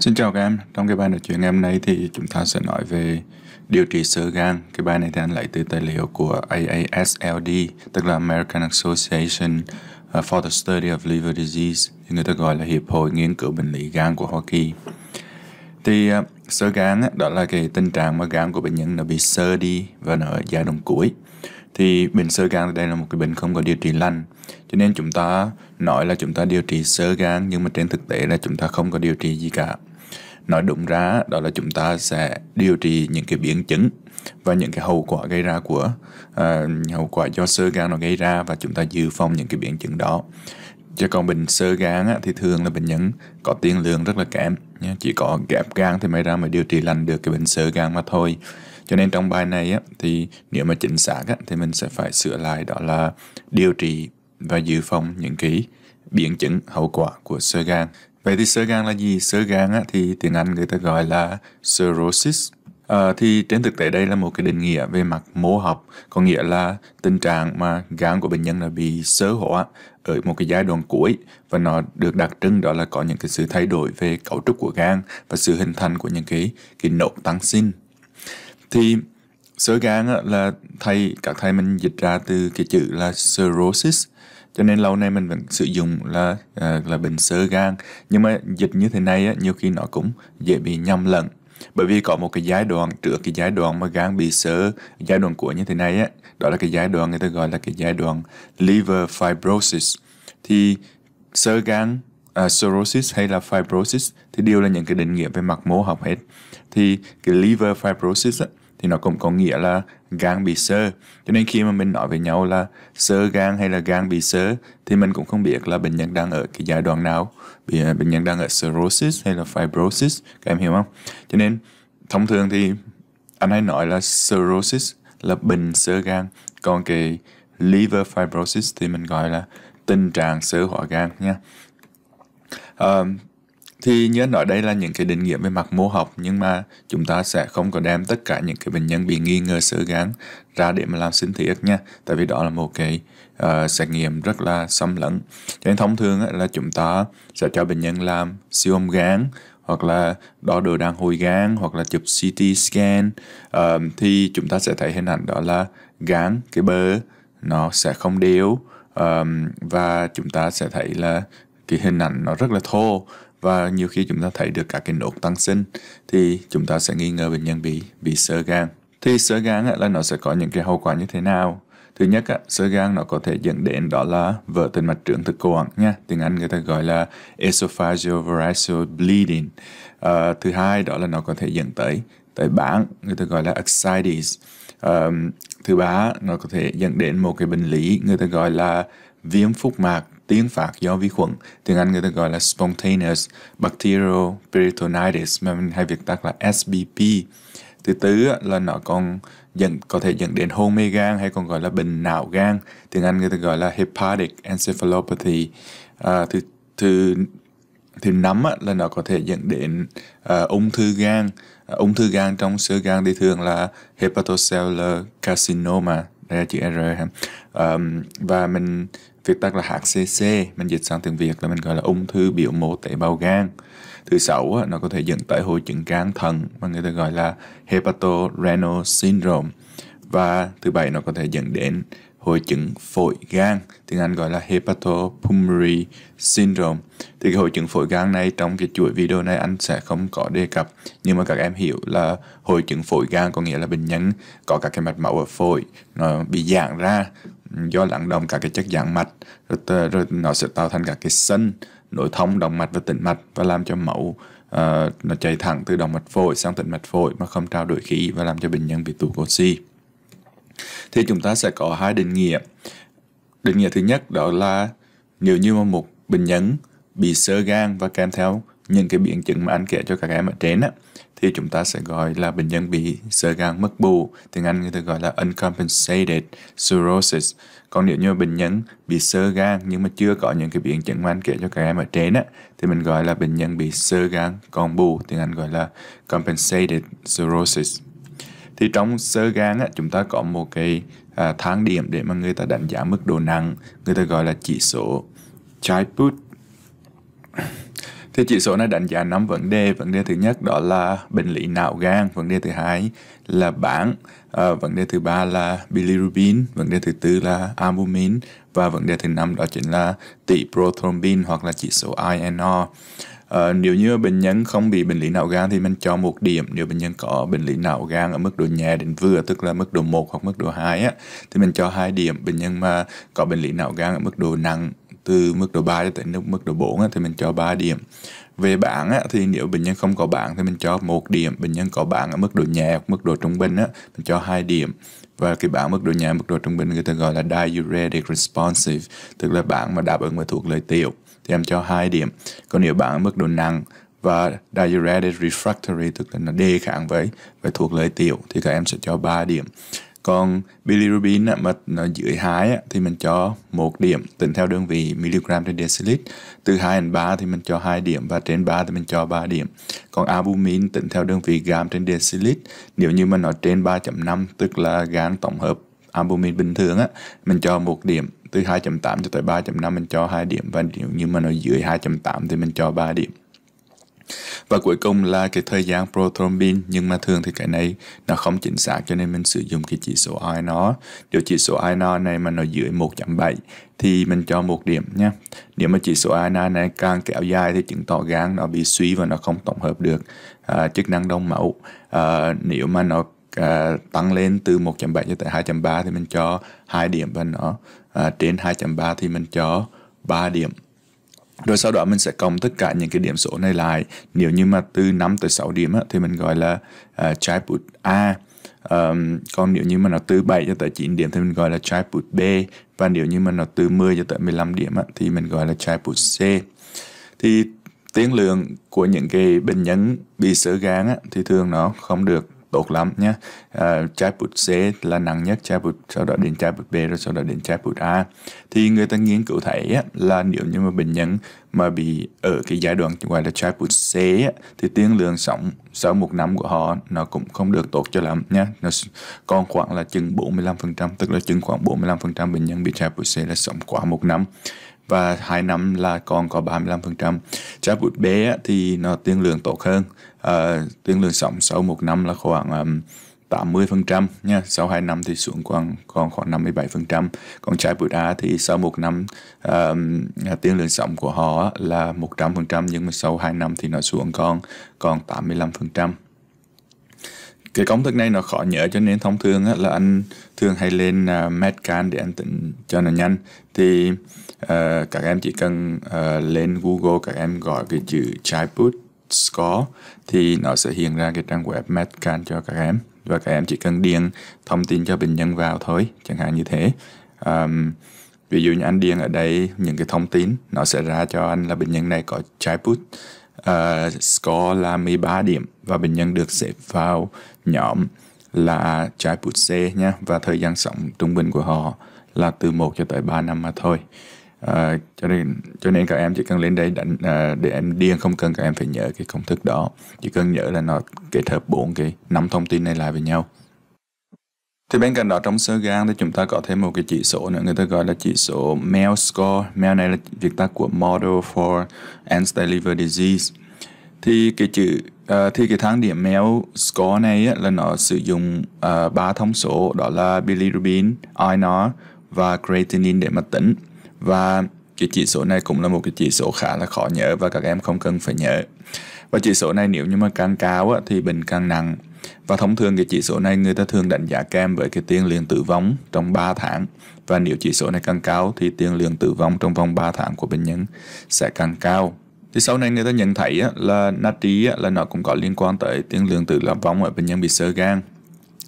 Xin chào các em, trong cái bài nói chuyện ngày hôm nay thì chúng ta sẽ nói về điều trị sơ gan. Cái bài này thì anh lấy từ tài liệu của AASLD, tức là American Association ờ, for the Study of Liver Disease, thì người ta gọi là Hiệp hội Nghiên cứu Bệnh lý Gan của Hoa Kỳ. Thì ờ, sơ gan đó là cái tình trạng mà gan của bệnh nhân nó bị sơ đi và nó ở giai đoạn cuối thì bệnh sơ gan đây là một cái bệnh không có điều trị lành cho nên chúng ta nói là chúng ta điều trị sơ gan nhưng mà trên thực tế là chúng ta không có điều trị gì cả nói đúng ra đó là chúng ta sẽ điều trị những cái biến chứng và những cái hậu quả gây ra của uh, hậu quả do sơ gan nó gây ra và chúng ta dự phòng những cái biến chứng đó chứ còn bệnh sơ gan á, thì thường là bệnh nhân có tiên lượng rất là kém chỉ có ghép gan thì mới ra mới điều trị lành được cái bệnh sơ gan mà thôi cho nên trong bài này á, thì nếu mà chính xác á, thì mình sẽ phải sửa lại đó là điều trị và dự phòng những cái biến chứng hậu quả của sơ gan. Vậy thì sơ gan là gì? Sơ gan á, thì tiếng Anh người ta gọi là cirrhosis. À, thì trên thực tế đây là một cái định nghĩa về mặt mô học, có nghĩa là tình trạng mà gan của bệnh nhân là bị sơ hóa ở một cái giai đoạn cuối và nó được đặc trưng đó là có những cái sự thay đổi về cấu trúc của gan và sự hình thành của những cái cái nốt tăng sinh thì sơ gan là thầy các thầy mình dịch ra từ cái chữ là cirrhosis cho nên lâu nay mình vẫn sử dụng là à, là bệnh sơ gan nhưng mà dịch như thế này á, nhiều khi nó cũng dễ bị nhầm lẫn bởi vì có một cái giai đoạn trước cái giai đoạn mà gan bị sơ giai đoạn của như thế này á, đó là cái giai đoạn người ta gọi là cái giai đoạn liver fibrosis thì sơ gan uh, à, cirrhosis hay là fibrosis thì đều là những cái định nghĩa về mặt mô học hết thì cái liver fibrosis á, thì nó cũng có nghĩa là gan bị sơ. Cho nên khi mà mình nói với nhau là sơ gan hay là gan bị sơ thì mình cũng không biết là bệnh nhân đang ở cái giai đoạn nào. À, bệnh nhân đang ở cirrhosis hay là fibrosis, các em hiểu không? Cho nên thông thường thì anh hay nói là cirrhosis là bệnh sơ gan, còn cái liver fibrosis thì mình gọi là tình trạng sơ hóa gan nha. Um, thì nhớ nói đây là những cái định nghĩa về mặt mô học nhưng mà chúng ta sẽ không có đem tất cả những cái bệnh nhân bị nghi ngờ sơ gan ra để mà làm sinh thiết nha tại vì đó là một cái uh, xét nghiệm rất là xâm lấn. cho nên thông thường ấy, là chúng ta sẽ cho bệnh nhân làm siêu âm gan hoặc là đo đồ đang hồi gan hoặc là chụp CT scan uh, thì chúng ta sẽ thấy hình ảnh đó là gan cái bơ nó sẽ không đều um, và chúng ta sẽ thấy là cái hình ảnh nó rất là thô và nhiều khi chúng ta thấy được các cái nốt tăng sinh thì chúng ta sẽ nghi ngờ bệnh nhân bị bị sơ gan thì sơ gan là nó sẽ có những cái hậu quả như thế nào thứ nhất sơ gan nó có thể dẫn đến đó là vỡ tinh mạch trưởng thực quản nha tiếng anh người ta gọi là esophageal variceal bleeding à, thứ hai đó là nó có thể dẫn tới tới bảng người ta gọi là ascites à, thứ ba nó có thể dẫn đến một cái bệnh lý người ta gọi là viêm phúc mạc tiến phát do vi khuẩn, tiếng Anh người ta gọi là Spontaneous Bacterial Peritonitis mà mình hay viết tắt là SBP. Thứ tư là nó còn dẫn có thể dẫn đến hôn mê gan hay còn gọi là bệnh não gan, tiếng Anh người ta gọi là hepatic encephalopathy. À, thứ thứ thứ năm là nó có thể dẫn đến uh, ung thư gan uh, ung thư gan trong sơ gan thì thường là hepatocellular carcinoma đây là chữ R um, và mình viết tắt là HCC mình dịch sang tiếng Việt là mình gọi là ung thư biểu mô tế bào gan thứ sáu nó có thể dẫn tới hội chứng gan thận mà người ta gọi là hepatorenal syndrome và thứ bảy nó có thể dẫn đến hội chứng phổi gan tiếng Anh gọi là hepatopulmonary syndrome thì cái hội chứng phổi gan này trong cái chuỗi video này anh sẽ không có đề cập nhưng mà các em hiểu là hội chứng phổi gan có nghĩa là bệnh nhân có các cái mạch máu ở phổi nó bị giãn ra do lắng động các cái chất dạng mạch rồi, rồi nó sẽ tạo thành các cái sân nội thông động mạch và tĩnh mạch và làm cho máu uh, nó chạy thẳng từ động mạch phổi sang tĩnh mạch phổi mà không trao đổi khí và làm cho bệnh nhân bị tụt oxy thì chúng ta sẽ có hai định nghĩa định nghĩa thứ nhất đó là nếu như mà một bệnh nhân bị sơ gan và kèm theo những cái biến chứng mà anh kể cho các em ở trên á, thì chúng ta sẽ gọi là bệnh nhân bị sơ gan mất bù, tiếng Anh người ta gọi là uncompensated cirrhosis. Còn nếu như bệnh nhân bị sơ gan nhưng mà chưa có những cái biến chứng ngoan kể cho các em ở trên á, thì mình gọi là bệnh nhân bị sơ gan còn bù, tiếng Anh gọi là compensated cirrhosis. Thì trong sơ gan á, chúng ta có một cái à, tháng điểm để mà người ta đánh giá mức độ nặng, người ta gọi là chỉ số Childhood. Thì chỉ số này đánh giá năm vấn đề. Vấn đề thứ nhất đó là bệnh lý não gan. Vấn đề thứ hai là bảng. À, vấn đề thứ ba là bilirubin. Vấn đề thứ tư là albumin. Và vấn đề thứ năm đó chính là tỷ prothrombin hoặc là chỉ số INR. À, ờ, nếu như bệnh nhân không bị bệnh lý não gan thì mình cho một điểm nếu bệnh nhân có bệnh lý não gan ở mức độ nhẹ đến vừa tức là mức độ 1 hoặc mức độ 2 á thì mình cho hai điểm bệnh nhân mà có bệnh lý não gan ở mức độ nặng từ mức độ 3 tới mức độ 4 thì mình cho 3 điểm về bảng thì nếu bệnh nhân không có bảng thì mình cho một điểm bệnh nhân có bảng ở mức độ nhẹ mức độ trung bình á, mình cho hai điểm và cái bảng mức độ nhẹ mức độ trung bình người ta gọi là diuretic responsive tức là bảng mà đáp ứng và thuộc lợi tiểu thì em cho hai điểm còn nếu bảng ở mức độ nặng và diuretic refractory tức là nó đề kháng với với thuộc lợi tiểu thì các em sẽ cho 3 điểm còn bilirubin mà nó dưới 2 thì mình cho một điểm tính theo đơn vị miligram trên decilít. Từ 2 đến 3 thì mình cho 2 điểm và trên 3 thì mình cho 3 điểm. Còn albumin tính theo đơn vị gam trên decilít. Nếu như mà nó trên 3.5 tức là gan tổng hợp albumin bình thường á, mình cho một điểm từ 2.8 cho tới 3.5 mình cho 2 điểm và nếu như mà nó dưới 2.8 thì mình cho 3 điểm. Và cuối cùng là cái thời gian prothrombin nhưng mà thường thì cái này nó không chính xác cho nên mình sử dụng cái chỉ số i nó. Nếu chỉ số i nó này mà nó dưới 1.7 thì mình cho một điểm nhé. Nếu mà chỉ số i nó này càng kéo dài thì chứng tỏ gan nó bị suy và nó không tổng hợp được à, chức năng đông máu. À, nếu mà nó à, tăng lên từ 1.7 cho tới 2.3 thì mình cho hai điểm và nó à, trên 2.3 thì mình cho 3 điểm rồi sau đó mình sẽ cộng tất cả những cái điểm số này lại. Nếu như mà từ 5 tới 6 điểm á, thì mình gọi là uh, tripod A. Um, còn nếu như mà nó từ 7 cho tới 9 điểm thì mình gọi là tripod B. Và nếu như mà nó từ 10 cho tới 15 điểm á, thì mình gọi là tripod C. Thì tiên lượng của những cái bệnh nhân bị sơ gan á, thì thường nó không được tốt lắm nhé à, chatbot C là nặng nhất chatbot sau đó đến chatbot B rồi sau đó đến chatbot A thì người ta nghiên cứu thấy á, là nếu như mà bệnh nhân mà bị ở cái giai đoạn gọi là chatbot C á, thì tiên lượng sống sau một năm của họ nó cũng không được tốt cho lắm nhé nó còn khoảng là chừng 45% tức là chừng khoảng 45% bệnh nhân bị chatbot C là sống quá một năm và hai năm là còn có 35%. Chatbot B thì nó tiên lượng tốt hơn uh, lượng lương sống sau một năm là khoảng um, 80% nha, sau 2 năm thì xuống còn còn khoảng 57%. Còn trái bữa đá thì sau một năm um, tiền lương sống của họ là 100% nhưng mà sau 2 năm thì nó xuống còn còn 85% cái công thức này nó khó nhớ cho nên thông thường là anh thường hay lên uh, à, Medcan để anh tính cho nó nhanh thì uh, các em chỉ cần uh, lên Google các em gọi cái chữ chai put score thì nó sẽ hiện ra cái trang web Medcan cho các em và các em chỉ cần điền thông tin cho bệnh nhân vào thôi chẳng hạn như thế um, ví dụ như anh điền ở đây những cái thông tin nó sẽ ra cho anh là bệnh nhân này có childhood uh, ờ, score là 13 điểm và bệnh nhân được xếp vào nhóm là trái childhood C nha và thời gian sống trung bình của họ là từ 1 cho tới 3 năm mà thôi à, cho nên cho nên các em chỉ cần lên đây đánh à, để em điền không cần các em phải nhớ cái công thức đó chỉ cần nhớ là nó kết hợp bốn cái năm thông tin này lại với nhau thì bên cạnh đó trong sơ gan thì chúng ta có thêm một cái chỉ số nữa người ta gọi là chỉ số MEL score MEL này là viết tắt của Model for and stage Liver Disease thì cái chữ uh, thì cái thang điểm MEL score này á, là nó sử dụng ba uh, thông số đó là bilirubin, INR và creatinine để mà tính và cái chỉ số này cũng là một cái chỉ số khá là khó nhớ và các em không cần phải nhớ và chỉ số này nếu như mà càng cao á, thì bệnh càng nặng và thông thường cái chỉ số này người ta thường đánh giá kèm với cái tiền liền tử vong trong 3 tháng và nếu chỉ số này càng cao thì tiền liền tử vong trong vòng 3 tháng của bệnh nhân sẽ càng cao thì sau này người ta nhận thấy á, là natri á, là nó cũng có liên quan tới tiền lượng tử vong ở bệnh nhân bị sơ gan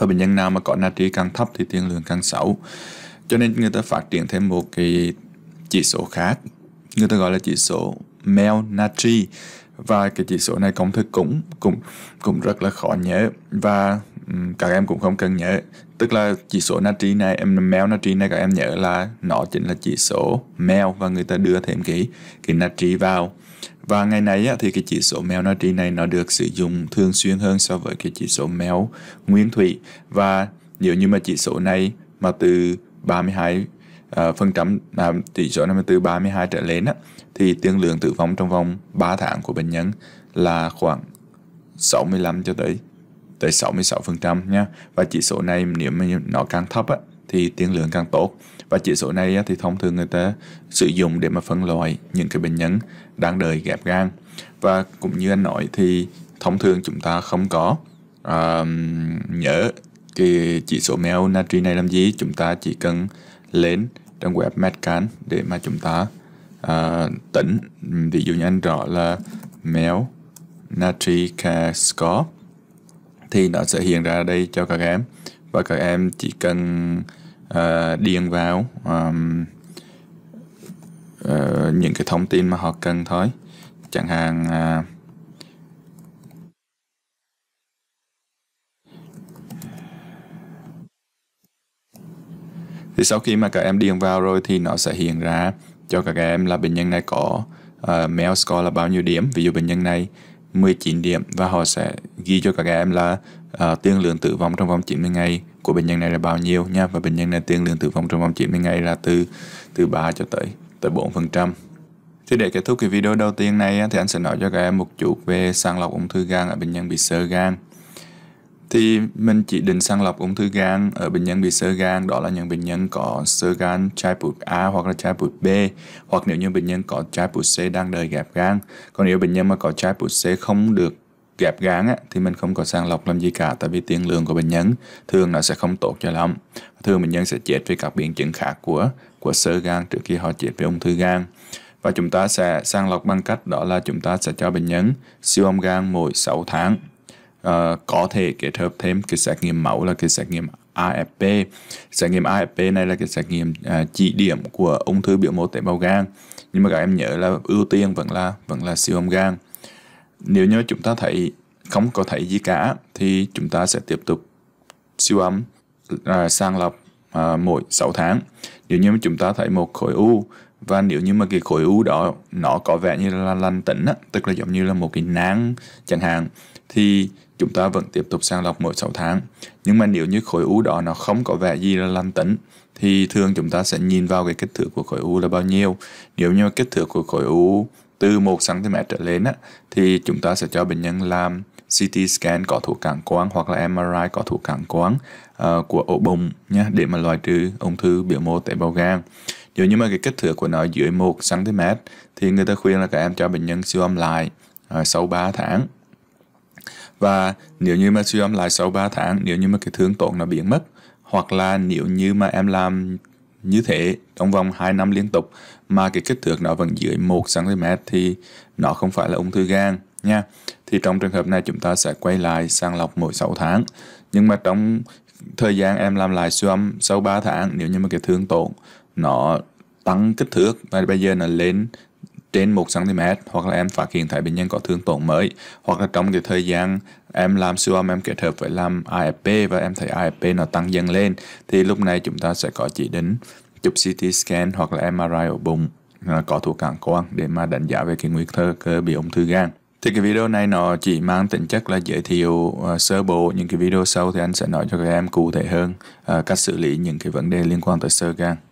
và bệnh nhân nào mà có natri càng thấp thì tiền lượng càng xấu cho nên người ta phát triển thêm một cái chỉ số khác người ta gọi là chỉ số mel natri và cái chỉ số này công thức cũng cũng cũng rất là khó nhớ và um, các em cũng không cần nhớ tức là chỉ số natri này em mel natri này các em nhớ là nó chính là chỉ số mel và người ta đưa thêm cái cái natri vào và ngày nay á, thì cái chỉ số mel natri này nó được sử dụng thường xuyên hơn so với cái chỉ số mel nguyên thủy và nếu như mà chỉ số này mà từ 32 À, phần trăm à, tỷ số nằm từ 32 trở lên á, thì tương lượng tử vong trong vòng 3 tháng của bệnh nhân là khoảng 65 cho tới tới 66% nha. Và chỉ số này nếu mà nó càng thấp á, thì tiên lượng càng tốt. Và chỉ số này á, thì thông thường người ta sử dụng để mà phân loại những cái bệnh nhân đang đời ghép gan. Và cũng như anh nói thì thông thường chúng ta không có uh, nhớ cái chỉ số MEL natri này làm gì, chúng ta chỉ cần lên trang web Metcan để mà chúng ta uh, tính ví dụ như anh rõ là mèo natric score thì nó sẽ hiện ra đây cho các em và các em chỉ cần uh, điền vào um, uh, những cái thông tin mà họ cần thôi chẳng hạn uh, sau khi mà các em điền vào rồi thì nó sẽ hiện ra cho các em là bệnh nhân này có uh, ờ, MEL score là bao nhiêu điểm. Ví dụ bệnh nhân này 19 điểm và họ sẽ ghi cho các em là uh, ờ, tiên lượng tử vong trong vòng 90 ngày của bệnh nhân này là bao nhiêu nha và bệnh nhân này tiên lượng tử vong trong vòng 90 ngày là từ từ 3 cho tới tới 4%. Thì để kết thúc cái video đầu tiên này thì anh sẽ nói cho các em một chút về sàng lọc ung thư gan ở bệnh nhân bị sơ gan thì mình chỉ định sàng lọc ung thư gan ở bệnh nhân bị sơ gan đó là những bệnh nhân có sơ gan type A hoặc là type B hoặc nếu như bệnh nhân có type C đang đời ghép gan còn nếu bệnh nhân mà có type C không được ghép gan á, thì mình không có sàng lọc làm gì cả tại vì tiền lượng của bệnh nhân thường nó sẽ không tốt cho lắm thường bệnh nhân sẽ chết vì các biến chứng khác của của sơ gan trước khi họ chết vì ung thư gan và chúng ta sẽ sàng lọc bằng cách đó là chúng ta sẽ cho bệnh nhân siêu âm gan mỗi 6 tháng Ờ, có thể kết hợp thêm cái xét nghiệm máu là cái xét nghiệm AFP. Xét nghiệm AFP này là cái xét nghiệm uh, chỉ điểm của ung thư biểu mô tế bào gan. Nhưng mà các em nhớ là ưu tiên vẫn là vẫn là siêu âm gan. Nếu như chúng ta thấy không có thấy gì cả thì chúng ta sẽ tiếp tục siêu âm uh, sàng lọc uh, mỗi 6 tháng. Nếu như chúng ta thấy một khối u và nếu như mà cái khối u đó nó có vẻ như là lành tĩnh á, tức là giống như là một cái nang chẳng hạn thì Chúng ta vẫn tiếp tục sàng lọc mỗi 6 tháng, nhưng mà nếu như khối u đó nó không có vẻ gì là lành tính, thì thường chúng ta sẽ nhìn vào cái kích thước của khối u là bao nhiêu. Nếu như kích thước của khối u từ 1cm trở lên á, thì chúng ta sẽ cho bệnh nhân làm CT scan có thuộc cản quang hoặc là MRI có thuộc cản quang uh, của ổ bụng nhé để mà loại trừ ung thư biểu mô tế bào gan. Nếu như mà cái kích thước của nó dưới 1 cm thì người ta khuyên là các em cho bệnh nhân siêu âm lại uh, sau 3 tháng và nếu như mà siêu âm lại sau 3 tháng nếu như mà cái thương tổn nó biến mất hoặc là nếu như mà em làm như thế trong vòng 2 năm liên tục mà cái kích thước nó vẫn dưới 1 cm thì nó không phải là ung thư gan nha. Thì trong trường hợp này chúng ta sẽ quay lại sàng lọc mỗi 6 tháng. Nhưng mà trong thời gian em làm lại siêu âm sau 3 tháng nếu như mà cái thương tổn nó tăng kích thước và bây giờ nó lên trên 1 cm hoặc là em phát hiện thấy bệnh nhân có thương tổn mới hoặc là trong cái thời gian em làm siêu âm em kết hợp với làm AFP và em thấy AFP nó tăng dần lên thì lúc này chúng ta sẽ có chỉ định chụp CT scan hoặc là MRI ở bụng à, có thuốc cản quang để mà đánh giá về cái nguy cơ cơ bị ung thư gan. Thì cái video này nó chỉ mang tính chất là giới thiệu uh, sơ bộ những cái video sau thì anh sẽ nói cho các em cụ thể hơn uh, cách xử lý những cái vấn đề liên quan tới sơ gan.